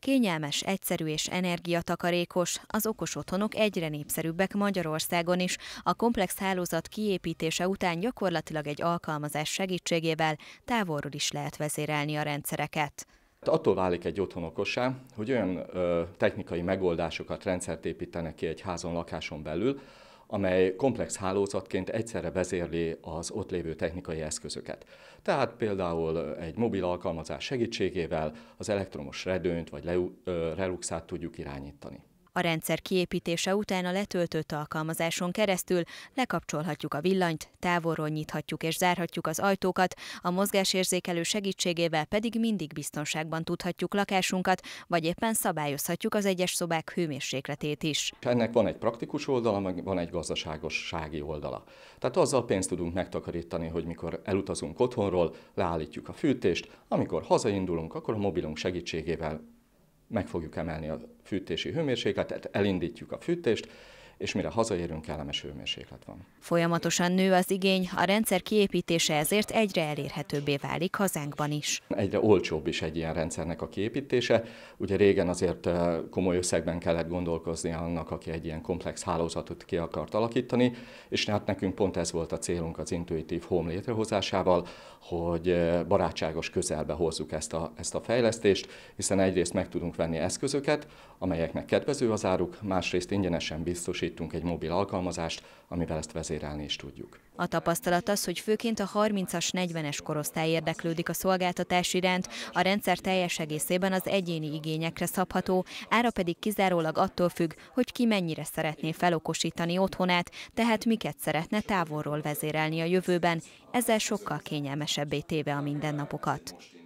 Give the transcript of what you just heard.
Kényelmes, egyszerű és energiatakarékos, az okos otthonok egyre népszerűbbek Magyarországon is. A komplex hálózat kiépítése után gyakorlatilag egy alkalmazás segítségével távolról is lehet vezérelni a rendszereket. Hát attól válik egy otthon okosá, hogy olyan ö, technikai megoldásokat, rendszert építenek ki egy házon, lakáson belül, amely komplex hálózatként egyszerre vezérli az ott lévő technikai eszközöket. Tehát például egy mobil alkalmazás segítségével az elektromos redőnyt vagy reluxát tudjuk irányítani. A rendszer kiépítése után a letöltött alkalmazáson keresztül lekapcsolhatjuk a villanyt, távolról nyithatjuk és zárhatjuk az ajtókat, a mozgásérzékelő segítségével pedig mindig biztonságban tudhatjuk lakásunkat, vagy éppen szabályozhatjuk az egyes szobák hőmérsékletét is. Ennek van egy praktikus oldala, meg van egy gazdaságossági oldala. Tehát azzal pénzt tudunk megtakarítani, hogy mikor elutazunk otthonról, leállítjuk a fűtést, amikor hazaindulunk, akkor a mobilunk segítségével meg fogjuk emelni a fűtési hőmérsékletet, elindítjuk a fűtést, és mire hazaérünk, kellemes hőmérséklet van. Folyamatosan nő az igény, a rendszer kiépítése ezért egyre elérhetőbbé válik hazánkban is. Egyre olcsóbb is egy ilyen rendszernek a kiépítése. Ugye régen azért eh, komoly összegben kellett gondolkozni annak, aki egy ilyen komplex hálózatot ki akart alakítani, és hát nekünk pont ez volt a célunk az intuitív Home létrehozásával, hogy eh, barátságos közelbe hozzuk ezt a, ezt a fejlesztést, hiszen egyrészt meg tudunk venni eszközöket, amelyeknek kedvező az áruk, másrészt ingyenesen biztosít indítunk egy mobil alkalmazást, amivel ezt vezérelni is tudjuk. A tapasztalat az, hogy főként a 30-as, 40-es korosztály érdeklődik a szolgáltatás iránt, a rendszer teljes egészében az egyéni igényekre szabható, ára pedig kizárólag attól függ, hogy ki mennyire szeretné felokosítani otthonát, tehát miket szeretne távolról vezérelni a jövőben, ezzel sokkal kényelmesebbé téve a mindennapokat.